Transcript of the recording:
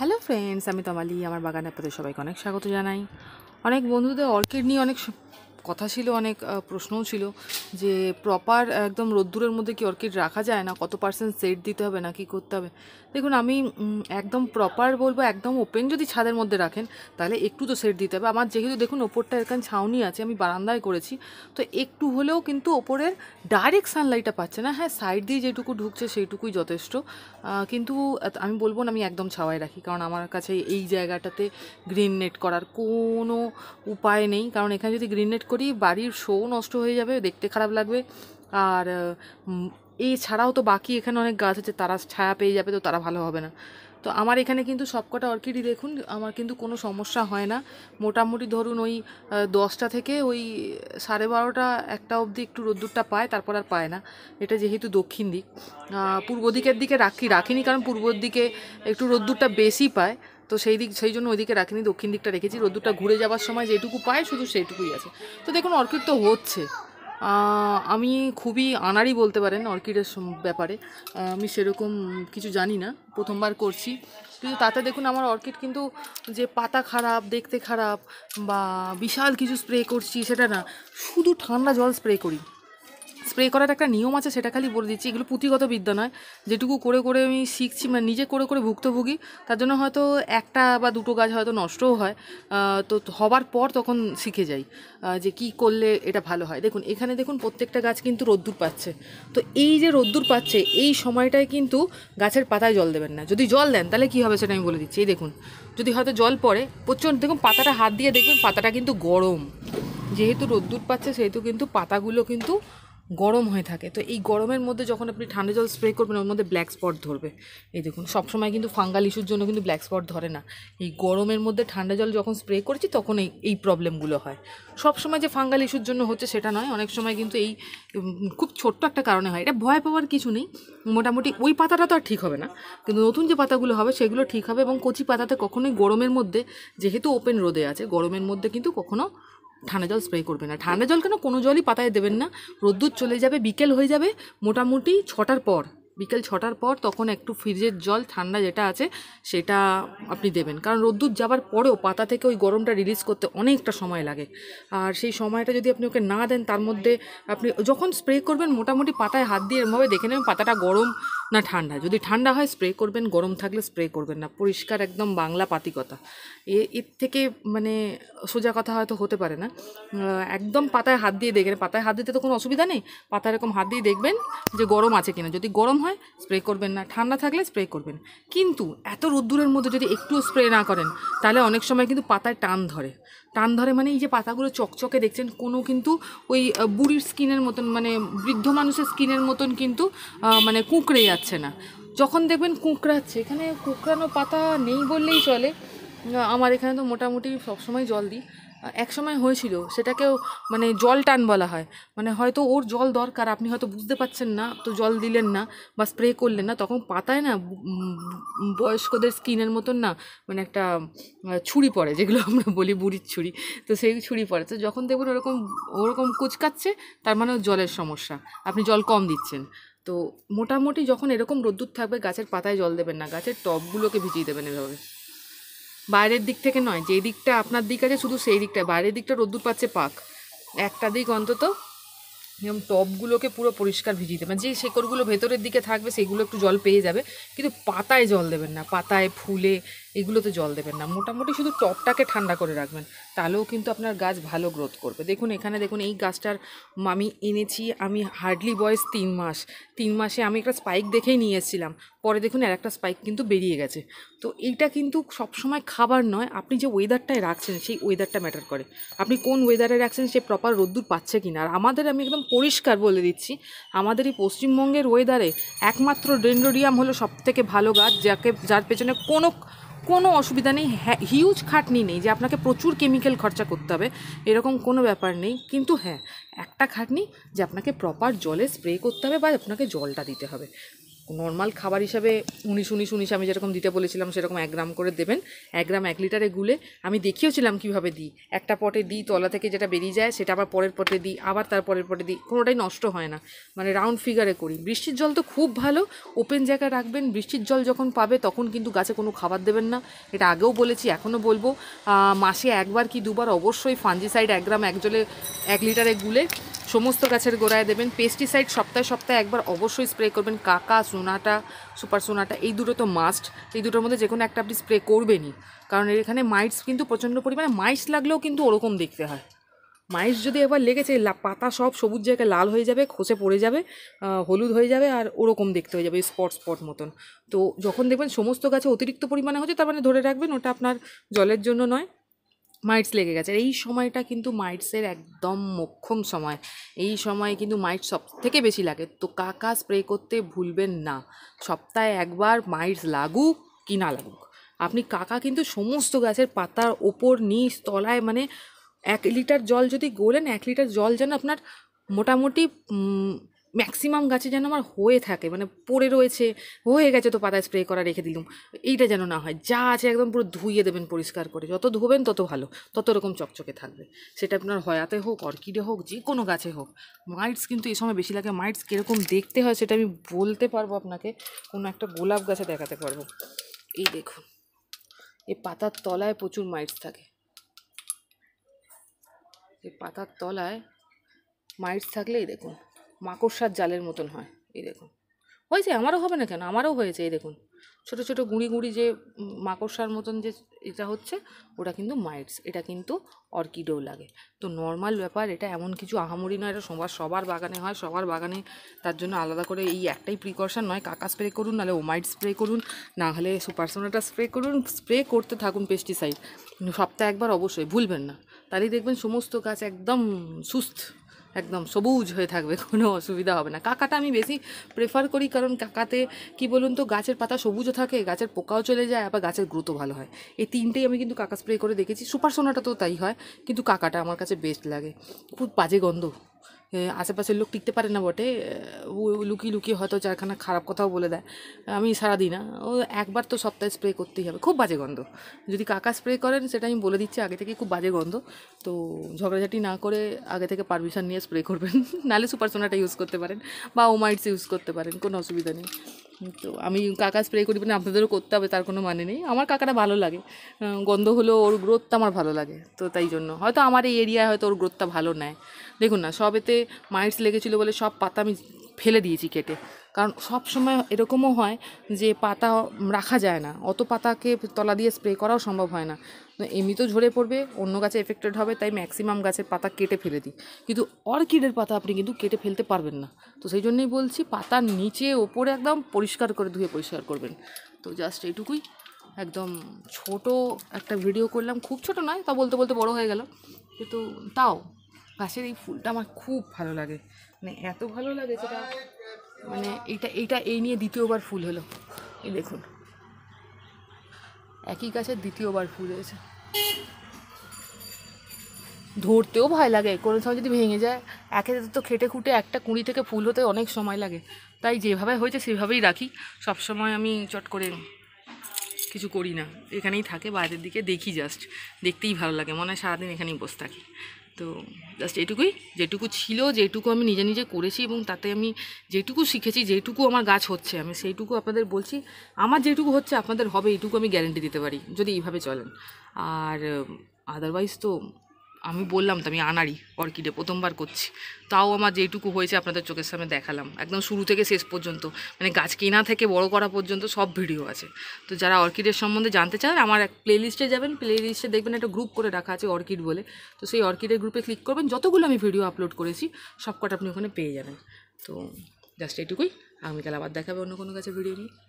hello friends আমি তমালি আমার বাগানে আপনাদের সবাইকে অনেক স্বাগত জানাই অনেক বন্ধুদের অর্কিড নিয়ে অনেক কথা ছিল অনেক প্রশ্নও ছিল যে প্রপার একদম রোদ্দুরের মধ্যে কি অর্কিড রাখা যায় না কত পার্সেন্ট সেট দিতে হবে না কি করতে হবে দেখুন আমি একদম প্রপার বলবো একদম ওপেন যদি ছাদের মধ্যে রাখেন তাহলে একটু তো সেট দিতে হবে আমার যেহেতু দেখুন ওপরটা এরকম ছাউনি আছে আমি বারান্দায় করেছি তো একটু হলেও কিন্তু ওপরের ডাইরেক্ট সানলাইটটা পাচ্ছে না হ্যাঁ সাইড দিয়ে যেটুকু ঢুকছে সেইটুকুই যথেষ্ট কিন্তু আমি বলবো না আমি একদম ছাওয়াই রাখি কারণ আমার কাছে এই জায়গাটাতে গ্রিন নেট করার কোনো উপায় নেই কারণ এখানে যদি গ্রিন নেট করি বাড়ির শো নষ্ট হয়ে যাবে দেখতে খারাপ লাগবে আর এছাড়াও তো বাকি এখানে অনেক গাছ আছে তারা ছায়া পেয়ে যাবে তো তারা ভালো হবে না তো আমার এখানে কিন্তু সবকটা অর্কিডই দেখুন আমার কিন্তু কোনো সমস্যা হয় না মোটামুটি ধরুন ওই দশটা থেকে ওই সাড়ে বারোটা একটা অবধি একটু রোদ্দুরটা পায় তারপর আর পায় না এটা যেহেতু দক্ষিণ দিক পূর্ব দিকের দিকে রাখি রাখিনি কারণ পূর্বর দিকে একটু রোদ্দুরটা বেশি পায় তো সেই দিক সেই জন্য ওইদিকে রাখিনি দক্ষিণ দিকটা রেখেছি রোদ্দুরটা ঘুরে যাওয়ার সময় যেটুকু পায় শুধু সেইটুকুই আছে তো দেখুন অর্কিড তো হচ্ছে আমি খুবই আনাড়ি বলতে পারেন অর্কিডের ব্যাপারে আমি সেরকম কিছু জানি না প্রথমবার করছি কিন্তু তাতে দেখুন আমার অর্কিড কিন্তু যে পাতা খারাপ দেখতে খারাপ বা বিশাল কিছু স্প্রে করছি সেটা না শুধু ঠান্ডা জল স্প্রে করি স্প্রে করার একটা নিয়ম আছে সেটা খালি বলে দিচ্ছি এগুলো পুঁথিগত বিদ্যা নয় যেটুকু করে করে আমি শিখছি মানে নিজে করে করে ভুক্তভোগী তার জন্য হয়তো একটা বা দুটো গাছ হয়তো নষ্টও হয় তো হবার পর তখন শিখে যাই যে কি করলে এটা ভালো হয় দেখুন এখানে দেখুন প্রত্যেকটা গাছ কিন্তু রোদ্দুর পাচ্ছে তো এই যে রোদ্দুর পাচ্ছে এই সময়টায় কিন্তু গাছের পাতায় জল দেবেন না যদি জল দেন তাহলে কি হবে সেটা আমি বলে দিচ্ছি এই দেখুন যদি হয়তো জল পড়ে প্রচণ্ড দেখুন পাতাটা হাত দিয়ে দেখবেন পাতাটা কিন্তু গরম যেহেতু রোদ্দুর পাচ্ছে সেহেতু কিন্তু পাতাগুলো কিন্তু গরম হয়ে থাকে তো এই গরমের মধ্যে যখন আপনি ঠান্ডা জল স্প্রে করবেন ওর মধ্যে ব্ল্যাক স্পট ধরবে এই দেখুন সবসময় কিন্তু ফাঙ্গাল ইস্যুর জন্য কিন্তু ব্ল্যাক স্পট ধরে না এই গরমের মধ্যে ঠান্ডা জল যখন স্প্রে করেছি তখন এই এই প্রবলেমগুলো হয় সবসময় যে ফাঙ্গাল ইস্যুর জন্য হচ্ছে সেটা নয় অনেক সময় কিন্তু এই খুব ছোট্ট একটা কারণে হয় এটা ভয় পাওয়ার কিছু নেই মোটামুটি ওই পাতাটা তো আর ঠিক হবে না কিন্তু নতুন যে পাতাগুলো হবে সেগুলো ঠিক হবে এবং কচি পাতাতে কখনোই গরমের মধ্যে যেহেতু ওপেন রোদে আছে গরমের মধ্যে কিন্তু কখনো ঠান্ডা জল স্প্রে করবে না ঠান্ডা জল কেন কোনো জলই পাতায় দেবেন না রোদ্দুর চলে যাবে বিকেল হয়ে যাবে মোটামুটি ছটার পর বিকেল ছটার পর তখন একটু ফ্রিজের জল ঠান্ডা যেটা আছে সেটা আপনি দেবেন কারণ রোদ্দুর যাবার পরেও পাতা থেকে ওই গরমটা রিলিজ করতে অনেকটা সময় লাগে আর সেই সময়টা যদি আপনি ওকে না দেন তার মধ্যে আপনি যখন স্প্রে করবেন মোটামুটি পাতায় হাত দিয়ে এরমভাবে দেখে নেবেন পাতাটা গরম না ঠান্ডা যদি ঠান্ডা হয় স্প্রে করবেন গরম থাকলে স্প্রে করবেন না পরিষ্কার একদম বাংলা পাতি কথা এ এর থেকে মানে সোজা কথা হয়তো হতে পারে না একদম পাতায় হাত দিয়ে দেখবেন পাতায় হাত দিতে তো কোনো অসুবিধা নেই পাতা এরকম হাত দিয়ে দেখবেন যে গরম আছে কিনা যদি গরম হয় স্প্রে করবেন না ঠান্ডা থাকলে স্প্রে করবেন কিন্তু এত রোদ্দুরের মধ্যে যদি একটু স্প্রে না করেন তাহলে অনেক সময় কিন্তু পাতায় টান ধরে টান ধরে মানে এই যে পাতাগুলো চকচকে দেখছেন কোনো কিন্তু ওই বুড়ির স্কিনের মতন মানে বৃদ্ধ মানুষের স্কিনের মতন কিন্তু মানে কুঁকড়ে যাচ্ছে না যখন দেখবেন কুঁকড়াচ্ছে এখানে কুঁকড়ানো পাতা নেই বললেই চলে আমার এখানে তো মোটামুটি সবসময় জল দিই এক সময় হয়েছিল সেটাকেও মানে জল টান বলা হয় মানে হয়তো ওর জল দরকার আপনি হয়তো বুঝতে পারছেন না তো জল দিলেন না বা স্প্রে করলেন না তখন পাতায় না বয়স্কদের স্কিনের মতন না মানে একটা ছুরি পড়ে যেগুলো আমরা বলি বুড়ির ছুরি তো সেই ছুরি পড়ে তো যখন দেখবেন ওরকম ওরকম কুচকাচ্ছে তার মানে জলের সমস্যা আপনি জল কম দিচ্ছেন তো মোটামুটি যখন এরকম রোদ্দুর থাকবে গাছের পাতায় জল দেবেন না গাছের টবগুলোকে ভিজিয়ে দেবেন এভাবে বাইরের দিক থেকে নয় যেই দিকটা আপনার দিক আছে শুধু সেই দিকটা বাইরের দিকটা রোদ্দুর পাচ্ছে পাক একটা দিক অন্তত নিয়ম টবগুলোকে পুরো পরিষ্কার ভিজিয়ে দেবেন যে শেকড়গুলো ভেতরের দিকে থাকবে সেগুলো একটু জল পেয়ে যাবে কিন্তু পাতায় জল দেবেন না পাতায় ফুলে এগুলোতে জল দেবেন না মোটামুটি শুধু টবটাকে ঠান্ডা করে রাখবেন তাহলেও কিন্তু আপনার গাছ ভালো গ্রোথ করবে দেখুন এখানে দেখুন এই গাছটার আমি এনেছি আমি হার্ডলি বয়স তিন মাস তিন মাসে আমি একটা স্পাইক দেখেই নিয়ে এসেছিলাম পরে দেখুন আর একটা স্পাইক কিন্তু বেরিয়ে গেছে তো এইটা কিন্তু সবসময় খাবার নয় আপনি যে ওয়েদারটায় রাখছেন সেই ওয়েদারটা ম্যাটার করে আপনি কোন ওয়েদারে রাখছেন সে প্রপার রোদ্দুর পাচ্ছে কি না আর আমাদের আমি একদম পরিষ্কার বলে দিচ্ছি আমাদের এই পশ্চিমবঙ্গের ওয়েদারে একমাত্র ডেন্ডোডিয়াম হলো সবথেকে ভালো গাছ যাকে যার পেছনে কোনো কোনো অসুবিধা নেই হিউজ খাটনি নেই যে আপনাকে প্রচুর কেমিক্যাল খরচা করতে হবে এরকম কোনো ব্যাপার নেই কিন্তু হ্যাঁ একটা খাটনি যে আপনাকে প্রপার জলে স্প্রে করতে হবে বা আপনাকে জলটা দিতে হবে নর্মাল খাবার হিসাবে উনিশ উনিশ উনিশ আমি যেরকম দিতে বলেছিলাম সেরকম এক গ্রাম করে দেবেন এক গ্রাম এক লিটারে গুলে আমি দেখিয়েওছিলাম কিভাবে দিই একটা পটে দিই তলা থেকে যেটা বেরিয়ে যায় সেটা আবার পরের পটে দিই আবার তার পরের পটে দিই কোনোটাই নষ্ট হয় না মানে রাউন্ড ফিগারে করি বৃষ্টির জল তো খুব ভালো ওপেন জায়গায় রাখবেন বৃষ্টির জল যখন পাবে তখন কিন্তু গাছে কোনো খাবার দেবেন না এটা আগেও বলেছি এখনও বলবো মাসে একবার কি দুবার অবশ্যই ফাঞ্জিসাইড এক গ্রাম এক জলে এক লিটারে গুলে সমস্ত গাছের গোড়ায় দেবেন পেস্টিসাইড সপ্তাহে সপ্তাহে একবার অবশ্যই স্প্রে করবেন কাকা সোনাটা সুপার সোনাটা এই দুটো তো মাস্ট এই দুটোর মধ্যে যে কোনো একটা আপনি স্প্রে করবেনই কারণ এখানে মাইটস কিন্তু প্রচণ্ড পরিমাণে মাইস লাগলেও কিন্তু ওরকম দেখতে হয় মাইটস যদি একবার লেগেছে পাতা সব সবুজ জায়গায় লাল হয়ে যাবে খসে পড়ে যাবে হলুদ হয়ে যাবে আর ওরকম দেখতে হয়ে যাবে স্পট স্পট মতন তো যখন দেখবেন সমস্ত গাছে অতিরিক্ত পরিমাণে হচ্ছে তার মানে ধরে রাখবেন ওটা আপনার জলের জন্য নয় মাইটস লেগে গেছে এই সময়টা কিন্তু মাইটসের একদম মক্ষম সময় এই সময় কিন্তু মাইটস সব থেকে বেশি লাগে তো কাকা স্প্রে করতে ভুলবেন না সপ্তাহে একবার মাইটস লাগুক কি না লাগুক আপনি কাকা কিন্তু সমস্ত গাছের পাতার ওপর নিচ তলায় মানে এক লিটার জল যদি গোলেন এক লিটার জল যেন আপনার মোটামুটি ম্যাক্সিমাম গাছে যেন আমার হয়ে থাকে মানে পড়ে রয়েছে হয়ে গেছে তো পাতা স্প্রে করা রেখে দিলুম এইটা যেন না হয় যা আছে একদম পুরো ধুইয়ে দেবেন পরিষ্কার করে যত ধোবেন তত ভালো তত রকম চকচকে থাকবে সেটা আপনার হয়াতে হোক অর্কিডে হোক যে কোনো গাছে হোক মাইটস কিন্তু এই সময় বেশি লাগে মাইটস কীরকম দেখতে হয় সেটা আমি বলতে পারবো আপনাকে কোনো একটা গোলাপ গাছে দেখাতে পারবো এই দেখুন এই পাতার তলায় প্রচুর মাইটস থাকে এই পাতার তলায় মাইটস থাকলেই দেখুন মাকড়সার জালের মতন হয় এই দেখুন হয়েছে আমারও হবে না কেন আমারও হয়েছে এই দেখুন ছোট ছোট গুঁড়ি গুঁড়ি যে মাকড়সার মতন যে এটা হচ্ছে ওটা কিন্তু মাইটস এটা কিন্তু অর্কিডেও লাগে তো নর্মাল ব্যাপার এটা এমন কিছু আহামরি নয় এটা সবার সবার বাগানে হয় সবার বাগানে তার জন্য আলাদা করে এই একটাই প্রিকশন নয় কাকা স্প্রে করুন নাহলে ওমাইট স্প্রে করুন না হলে সুপারসোনাটা স্প্রে করুন স্প্রে করতে থাকুন পেস্টিসাইড সপ্তাহে একবার অবশ্যই ভুলবেন না তাহলেই দেখবেন সমস্ত গাছ একদম সুস্থ একদম সবুজ হয়ে থাকবে কোনো অসুবিধা হবে না কাকাটা আমি বেশি প্রেফার করি কারণ কাকাতে কি বলুন তো গাছের পাতা সবুজও থাকে গাছের পোকাও চলে যায় আবার গাছের গ্রোথও ভালো হয় এই তিনটেই আমি কিন্তু কাকা স্প্রে করে দেখেছি সুপার সোনাটা তো তাই হয় কিন্তু কাকাটা আমার কাছে বেস্ট লাগে খুব বাজে গন্ধ আশেপাশের লোক টিকতে পারে না বটে লুকিয়ে লুকিয়ে হয়তো চারখানা খারাপ কথাও বলে দেয় আমি সারা দিই না ও একবার তো সপ্তাহে স্প্রে করতেই হবে খুব বাজে গন্ধ যদি কাকা স্প্রে করেন সেটা আমি বলে দিচ্ছি আগে থেকে খুব বাজে গন্ধ তো ঝগড়াঝাটি না করে আগে থেকে পারমিশন নিয়ে স্প্রে করবেন নাহলে সুপারসোনাটা ইউজ করতে পারেন বা ওমাইটস ইউজ করতে পারেন কোনো অসুবিধা নেই তো আমি কাকা স্প্রে করি মানে আপনাদেরও করতে হবে তার কোনো মানে নেই আমার কাকাটা ভালো লাগে গন্ধ হলেও ওর গ্রোথটা আমার ভালো লাগে তো তাই জন্য হয়তো আমার এই এরিয়ায় হয়তো ওর গ্রোথটা ভালো নেয় দেখুন না সবেতে মাইটস লেগেছিলো বলে সব পাতা আমি ফেলে দিয়েছি কেটে কারণ সব সময় এরকমও হয় যে পাতা রাখা যায় না অত পাতাকে তলা দিয়ে স্প্রে করাও সম্ভব হয় না এমনিতেও ঝরে পড়বে অন্য গাছে এফেক্টেড হবে তাই ম্যাক্সিমাম গাছের পাতা কেটে ফেলে দিই কিন্তু অর্কিডের পাতা আপনি কিন্তু কেটে ফেলতে পারবেন না তো সেই জন্যই বলছি পাতার নিচে ওপরে একদম পরিষ্কার করে ধুয়ে পরিষ্কার করবেন তো জাস্ট এইটুকুই একদম ছোট একটা ভিডিও করলাম খুব ছোট নয় তা বলতে বলতে বড় হয়ে গেল কিন্তু তাও গাছের এই ফুলটা আমার খুব ভালো লাগে মানে এত ভালো লাগে যেটা মানে এটা এটা এই নিয়ে দ্বিতীয়বার ফুল হলো এই দেখুন একই গাছের দ্বিতীয়বার ফুল হয়েছে ধরতেও ভয় লাগে কোনো সময় যদি ভেঙে যায় একে তো খেটে খুঁটে একটা কুঁড়ি থেকে ফুল হতে অনেক সময় লাগে তাই যেভাবে হয়েছে সেভাবেই রাখি সব সময় আমি চট করে কিছু করি না এখানেই থাকে বাইরের দিকে দেখি জাস্ট দেখতেই ভালো লাগে মনে হয় সারাদিন এখানেই বসে থাকি তো জাস্ট এটুকুই যেটুকু ছিল যেটুকু আমি নিজে নিজে করেছি এবং তাতে আমি যেটুকু শিখেছি যেটুকু আমার গাছ হচ্ছে আমি সেইটুকু আপনাদের বলছি আমার যেটুকু হচ্ছে আপনাদের হবে এইটুকু আমি গ্যারেন্টি দিতে পারি যদি এইভাবে চলেন আর আদারওয়াইজ তো আমি বললাম তো আমি আনারি অর্কিডে প্রথমবার করছি তাও আমার যেটুকু হয়েছে আপনাদের চোখের সামনে দেখালাম একদম শুরু থেকে শেষ পর্যন্ত মানে গাছ কেনা থেকে বড় করা পর্যন্ত সব ভিডিও আছে তো যারা অর্কিডের সম্বন্ধে জানতে চান আমার এক প্লেলিস্টে যাবেন প্লেলিস্টে দেখবেন একটা গ্রুপ করে রাখা আছে অর্কিড বলে তো সেই অর্কিডের গ্রুপে ক্লিক করবেন যতগুলো আমি ভিডিও আপলোড করেছি সব কটা আপনি ওখানে পেয়ে যাবেন তো জাস্ট এটুকুই আগামীকাল আবার দেখাবে অন্য কোনো কাছে ভিডিও নিয়ে